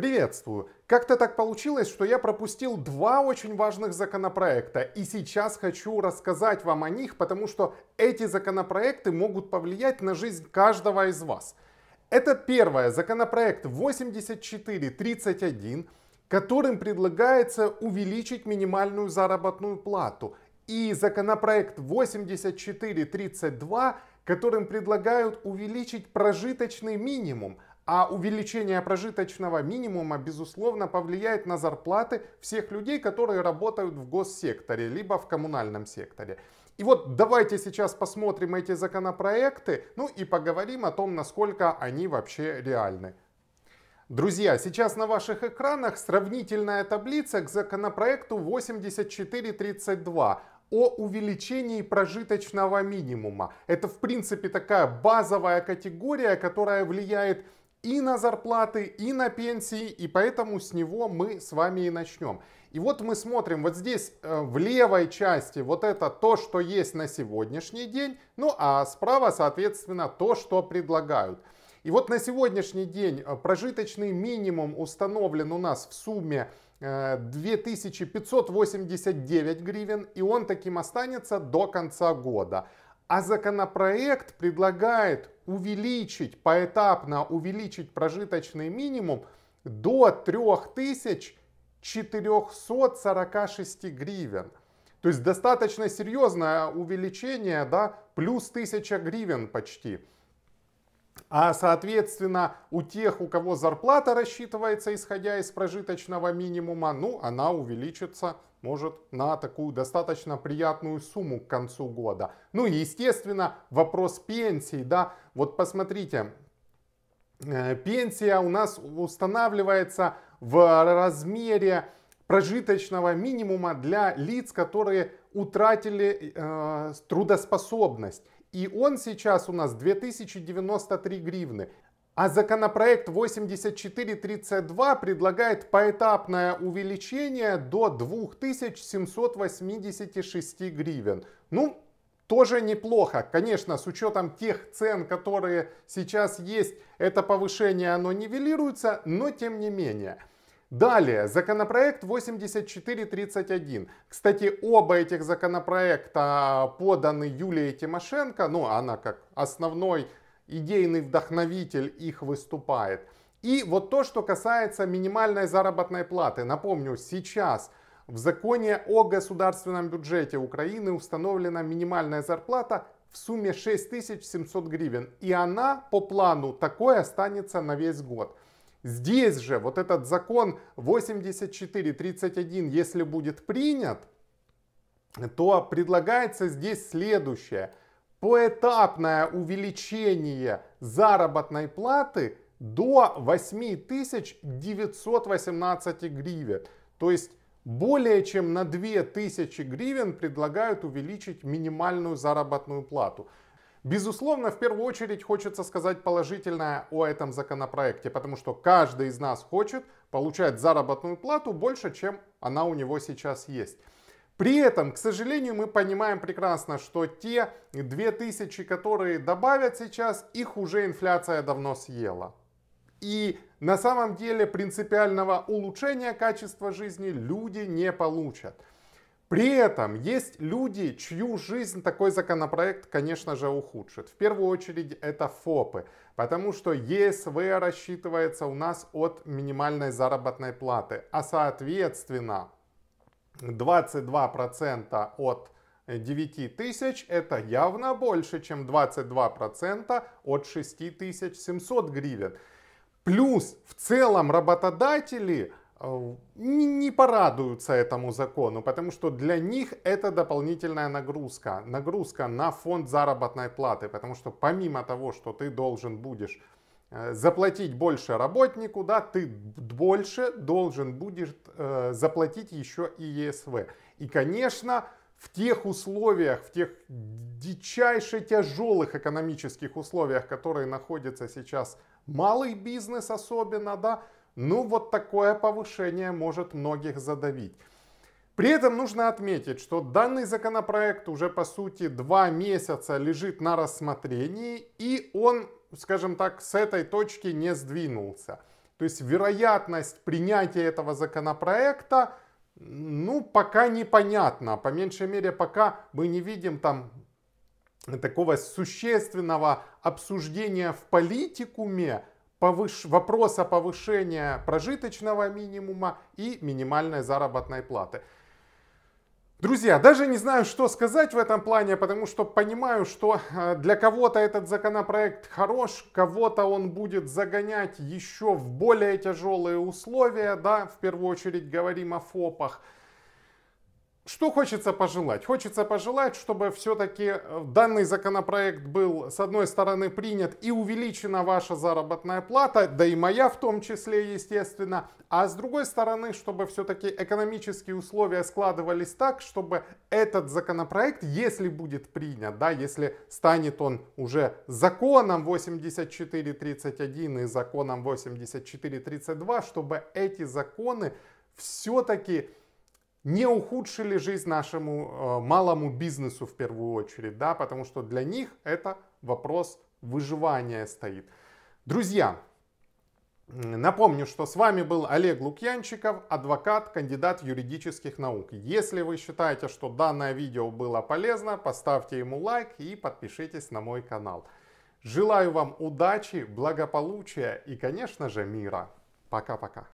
Приветствую! Как-то так получилось, что я пропустил два очень важных законопроекта, и сейчас хочу рассказать вам о них, потому что эти законопроекты могут повлиять на жизнь каждого из вас. Это первое, законопроект 8431, которым предлагается увеличить минимальную заработную плату, и законопроект 8432, которым предлагают увеличить прожиточный минимум – а увеличение прожиточного минимума, безусловно, повлияет на зарплаты всех людей, которые работают в госсекторе, либо в коммунальном секторе. И вот давайте сейчас посмотрим эти законопроекты, ну и поговорим о том, насколько они вообще реальны. Друзья, сейчас на ваших экранах сравнительная таблица к законопроекту 8432 о увеличении прожиточного минимума. Это, в принципе, такая базовая категория, которая влияет и на зарплаты, и на пенсии, и поэтому с него мы с вами и начнем. И вот мы смотрим, вот здесь э, в левой части вот это то, что есть на сегодняшний день, ну а справа, соответственно, то, что предлагают. И вот на сегодняшний день э, прожиточный минимум установлен у нас в сумме 2589 э, гривен, и он таким останется до конца года. А законопроект предлагает увеличить, поэтапно увеличить прожиточный минимум до 3446 гривен. То есть достаточно серьезное увеличение, да, плюс 1000 гривен почти. А, соответственно, у тех, у кого зарплата рассчитывается, исходя из прожиточного минимума, ну, она увеличится, может, на такую достаточно приятную сумму к концу года. Ну и, естественно, вопрос пенсии, да, вот посмотрите, э, пенсия у нас устанавливается в размере прожиточного минимума для лиц, которые утратили э, трудоспособность. И он сейчас у нас 2093 гривны. А законопроект 8432 предлагает поэтапное увеличение до 2786 гривен. Ну, тоже неплохо. Конечно, с учетом тех цен, которые сейчас есть, это повышение, оно нивелируется, но тем не менее. Далее, законопроект 8431. Кстати, оба этих законопроекта поданы Юлией Тимошенко, ну она как основной идейный вдохновитель их выступает. И вот то, что касается минимальной заработной платы. Напомню, сейчас в законе о государственном бюджете Украины установлена минимальная зарплата в сумме 6700 гривен. И она по плану такой останется на весь год. Здесь же вот этот закон 84.31, если будет принят, то предлагается здесь следующее. Поэтапное увеличение заработной платы до 8918 гривен. То есть более чем на 2000 гривен предлагают увеличить минимальную заработную плату. Безусловно, в первую очередь хочется сказать положительное о этом законопроекте, потому что каждый из нас хочет получать заработную плату больше, чем она у него сейчас есть. При этом, к сожалению, мы понимаем прекрасно, что те 2000, которые добавят сейчас, их уже инфляция давно съела. И на самом деле принципиального улучшения качества жизни люди не получат. При этом есть люди, чью жизнь такой законопроект, конечно же, ухудшит. В первую очередь это ФОПы, потому что ЕСВ рассчитывается у нас от минимальной заработной платы, а соответственно 22% от 9 тысяч это явно больше, чем 22% от 6700 гривен. Плюс в целом работодатели не порадуются этому закону, потому что для них это дополнительная нагрузка. Нагрузка на фонд заработной платы, потому что помимо того, что ты должен будешь э, заплатить больше работнику, да, ты больше должен будешь э, заплатить еще и ЕСВ. И, конечно, в тех условиях, в тех дичайше тяжелых экономических условиях, которые находятся сейчас малый бизнес особенно, да, ну вот такое повышение может многих задавить. При этом нужно отметить, что данный законопроект уже по сути два месяца лежит на рассмотрении и он, скажем так, с этой точки не сдвинулся. То есть вероятность принятия этого законопроекта, ну, пока непонятна. По меньшей мере, пока мы не видим там такого существенного обсуждения в политикуме повыш... вопроса повышения прожиточного минимума и минимальной заработной платы. Друзья, даже не знаю, что сказать в этом плане, потому что понимаю, что э, для кого-то этот законопроект хорош, кого-то он будет загонять еще в более тяжелые условия, да, в первую очередь говорим о ФОПах. Что хочется пожелать? Хочется пожелать, чтобы все-таки э, данный законопроект был, с одной стороны, принят и увеличена ваша заработная плата, да и моя в том числе, естественно, а с другой стороны, чтобы все-таки экономические условия складывались так, чтобы этот законопроект, если будет принят, да, если станет он уже законом 8431 и законом 8432, чтобы эти законы все-таки не ухудшили жизнь нашему э, малому бизнесу в первую очередь, да, потому что для них это вопрос выживания стоит. Друзья, Напомню, что с вами был Олег Лукьянчиков, адвокат, кандидат юридических наук. Если вы считаете, что данное видео было полезно, поставьте ему лайк и подпишитесь на мой канал. Желаю вам удачи, благополучия и, конечно же, мира. Пока-пока.